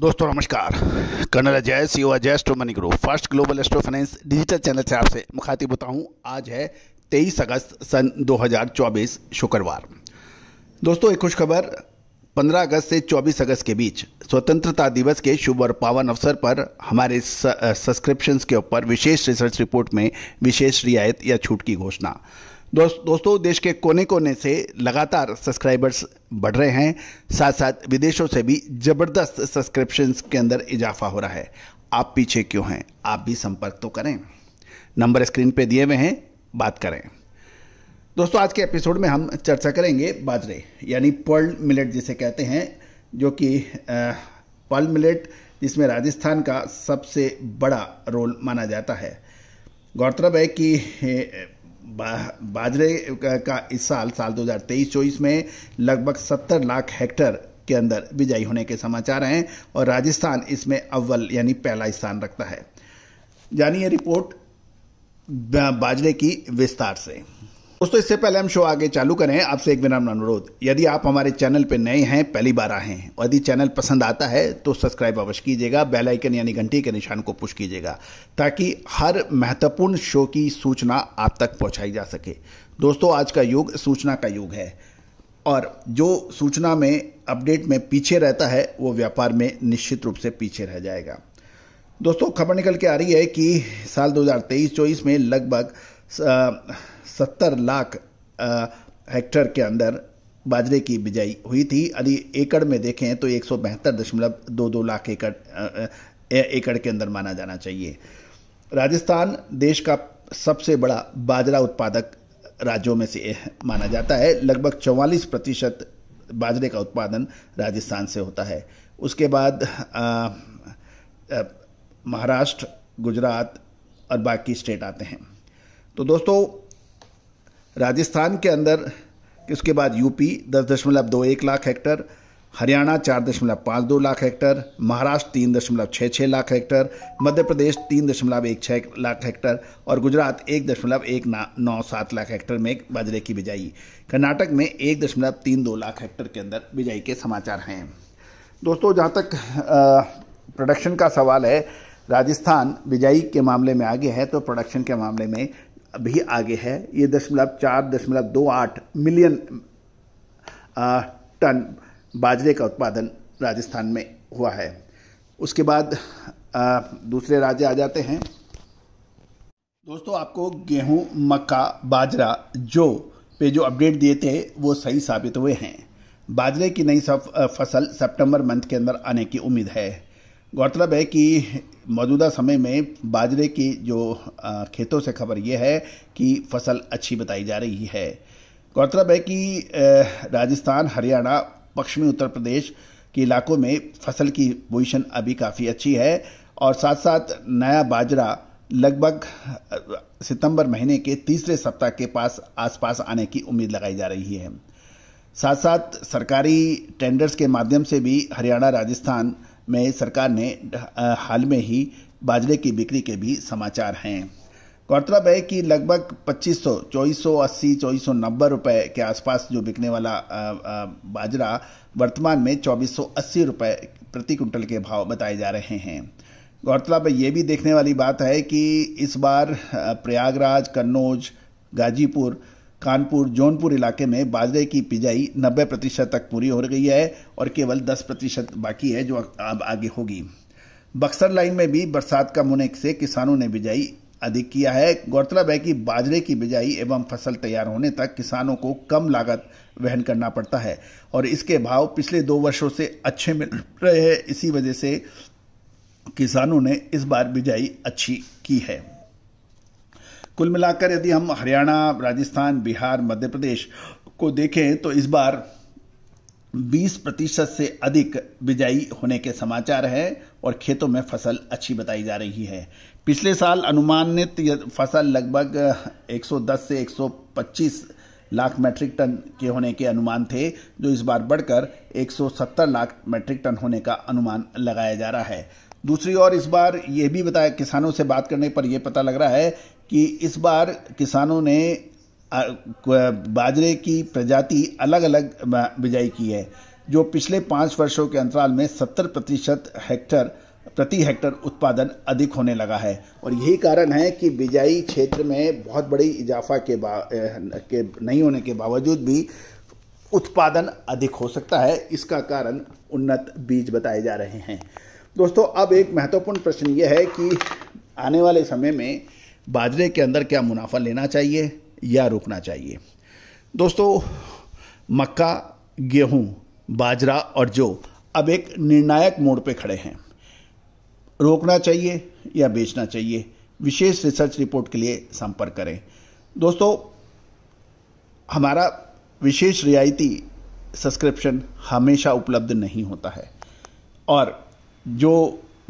दोस्तों नमस्कार colonel Ajay C O Ajay स्टो money grow first global astro finance digital channel से आपसे मुखातिब होता हूँ आज है 23 अगस्त सन 2024 शुक्रवार दोस्तों एक खुशखबर 15 अगस्त से 24 अगस्त के बीच स्वतंत्रता दिवस के शुभ और पावन अवसर पर हमारे सब्सक्रिप्शंस के ऊपर विशेष रिसर्च रिपोर्ट में विशेष रियायत या छूट की घोषणा दोस्त दोस्तों देश के कोने कोने से लगातार सब्सक्राइबर्स बढ़ रहे हैं साथ साथ विदेशों से भी ज़बरदस्त सब्सक्रिप्शन के अंदर इजाफा हो रहा है आप पीछे क्यों हैं आप भी संपर्क तो करें नंबर स्क्रीन पे दिए हुए हैं बात करें दोस्तों आज के एपिसोड में हम चर्चा करेंगे बाजरे यानी पर्ल मिलेट जिसे कहते हैं जो कि पर्ल मिलेट जिसमें राजस्थान का सबसे बड़ा रोल माना जाता है गौरतलब है कि बा, बाजरे का इस साल साल 2023-24 में लगभग 70 लाख हेक्टर के अंदर बिजाई होने के समाचार हैं और राजस्थान इसमें अव्वल यानी पहला स्थान रखता है जानिए रिपोर्ट बाजरे की विस्तार से दोस्तों इससे पहले हम शो आगे चालू करें आपसे एक विनम्र अनुरोध यदि आप हमारे चैनल पर नए हैं पहली बार आए हैं और यदि चैनल पसंद आता है तो सब्सक्राइब अवश्य कीजिएगा बेल आइकन यानी घंटी के निशान को पुश कीजिएगा ताकि हर महत्वपूर्ण शो की सूचना आप तक पहुंचाई जा सके दोस्तों आज का युग सूचना का युग है और जो सूचना में अपडेट में पीछे रहता है वो व्यापार में निश्चित रूप से पीछे रह जाएगा दोस्तों खबर निकल के आ रही है कि साल 2023-24 में लगभग सत्तर लाख हेक्टर के अंदर बाजरे की बिजाई हुई थी यदि एकड़ में देखें तो एक दशमलव दो दो लाख एकड़ एकड़ के अंदर माना जाना चाहिए राजस्थान देश का सबसे बड़ा बाजरा उत्पादक राज्यों में से माना जाता है लगभग 44 प्रतिशत बाजरे का उत्पादन राजस्थान से होता है उसके बाद महाराष्ट्र गुजरात और बाकी स्टेट आते हैं तो दोस्तों राजस्थान के अंदर इसके बाद यूपी दस दशमलव दो एक लाख हेक्टर हरियाणा चार दशमलव पाँच दो लाख हेक्टर महाराष्ट्र तीन दशमलव छः छः लाख हेक्टर मध्य प्रदेश तीन दशमलव एक छः लाख हेक्टर और गुजरात एक दशमलव एक नौ सात लाख हेक्टर में बाजरे की बिजाई कर्नाटक में एक दशमलव तीन दो लाख हेक्टर के अंदर बिजाई के समाचार हैं दोस्तों जहाँ तक प्रोडक्शन का सवाल है राजस्थान बिजाई के मामले में आगे है तो प्रोडक्शन के मामले में भी आगे है ये दशमलव चार दशमलव दो आठ मिलियन टन बाजरे का उत्पादन राजस्थान में हुआ है उसके बाद आ, दूसरे राज्य आ जाते हैं दोस्तों आपको गेहूं मक्का बाजरा जो पे जो अपडेट दिए थे वो सही साबित हुए हैं बाजरे की नई फसल सितंबर मंथ के अंदर आने की उम्मीद है गौरतलब है कि मौजूदा समय में बाजरे की जो खेतों से खबर यह है कि फसल अच्छी बताई जा रही है गौरतलब है कि राजस्थान हरियाणा पश्चिमी उत्तर प्रदेश के इलाकों में फसल की पोजिशन अभी काफ़ी अच्छी है और साथ साथ नया बाजरा लगभग सितंबर महीने के तीसरे सप्ताह के पास आसपास आने की उम्मीद लगाई जा रही है साथ साथ सरकारी टेंडर्स के माध्यम से भी हरियाणा राजस्थान में सरकार ने हाल में ही बाजरे की बिक्री के भी समाचार हैं गौरतलब है कि लगभग 2500, 2480, सौ रुपए के आसपास जो बिकने वाला बाजरा वर्तमान में 2480 रुपए प्रति क्विंटल के भाव बताए जा रहे हैं गौरतलब ये भी देखने वाली बात है कि इस बार प्रयागराज कन्नौज गाजीपुर कानपुर जौनपुर इलाके में बाजरे की पिजाई 90 प्रतिशत तक पूरी हो गई है और केवल 10 प्रतिशत बाकी है जो अब आगे होगी बक्सर लाइन में भी बरसात कम होने से किसानों ने बिजाई अधिक किया है गौरतलब है कि बाजरे की बिजाई एवं फसल तैयार होने तक किसानों को कम लागत वहन करना पड़ता है और इसके भाव पिछले दो वर्षों से अच्छे मिल रहे हैं इसी वजह से किसानों ने इस बार बिजाई अच्छी की है कुल मिलाकर यदि हम हरियाणा राजस्थान बिहार मध्य प्रदेश को देखें तो इस बार 20 प्रतिशत से अधिक बिजाई होने के समाचार है और खेतों में फसल अच्छी बताई जा रही है पिछले साल अनुमानित फसल लगभग 110 से 125 लाख मैट्रिक टन के होने के अनुमान थे जो इस बार बढ़कर 170 लाख मैट्रिक टन होने का अनुमान लगाया जा रहा है दूसरी ओर इस बार ये भी बताया किसानों से बात करने पर यह पता लग रहा है कि इस बार किसानों ने बाजरे की प्रजाति अलग अलग बिजाई की है जो पिछले पाँच वर्षों के अंतराल में सत्तर प्रतिशत हेक्टर प्रति हेक्टर उत्पादन अधिक होने लगा है और यही कारण है कि बिजाई क्षेत्र में बहुत बड़ी इजाफा के के नहीं होने के बावजूद भी उत्पादन अधिक हो सकता है इसका कारण उन्नत बीज बताए जा रहे हैं दोस्तों अब एक महत्वपूर्ण प्रश्न यह है कि आने वाले समय में बाजरे के अंदर क्या मुनाफा लेना चाहिए या रोकना चाहिए दोस्तों मक्का गेहूं बाजरा और जो अब एक निर्णायक मोड़ पे खड़े हैं रोकना चाहिए या बेचना चाहिए विशेष रिसर्च रिपोर्ट के लिए संपर्क करें दोस्तों हमारा विशेष रियायती सब्सक्रिप्शन हमेशा उपलब्ध नहीं होता है और जो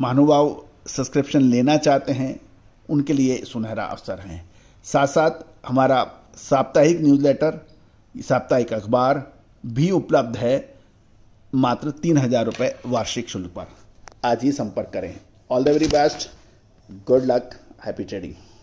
महानुभाव सब्सक्रिप्शन लेना चाहते हैं उनके लिए सुनहरा अवसर हैं साथ साथ हमारा साप्ताहिक न्यूज़लेटर साप्ताहिक अखबार भी उपलब्ध है मात्र तीन हज़ार रुपये वार्षिक शुल्क पर आज ही संपर्क करें all the very best good luck happy trading